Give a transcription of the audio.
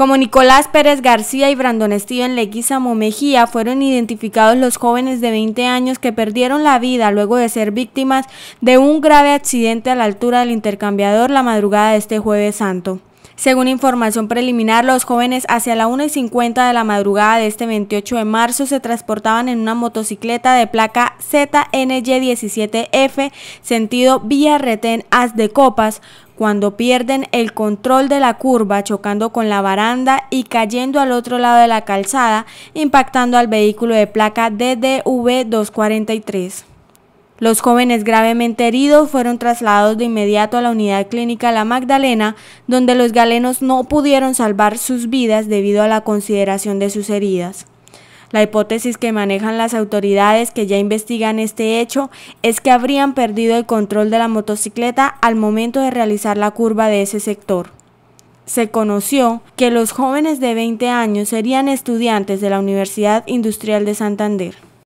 Como Nicolás Pérez García y Brandon Steven Leguizamo Mejía fueron identificados los jóvenes de 20 años que perdieron la vida luego de ser víctimas de un grave accidente a la altura del intercambiador la madrugada de este jueves santo. Según información preliminar, los jóvenes hacia la 1 y 50 de la madrugada de este 28 de marzo se transportaban en una motocicleta de placa ZNY17F, sentido vía retén As de Copas, cuando pierden el control de la curva chocando con la baranda y cayendo al otro lado de la calzada, impactando al vehículo de placa DDV 243. Los jóvenes gravemente heridos fueron trasladados de inmediato a la unidad clínica La Magdalena, donde los galenos no pudieron salvar sus vidas debido a la consideración de sus heridas. La hipótesis que manejan las autoridades que ya investigan este hecho es que habrían perdido el control de la motocicleta al momento de realizar la curva de ese sector. Se conoció que los jóvenes de 20 años serían estudiantes de la Universidad Industrial de Santander.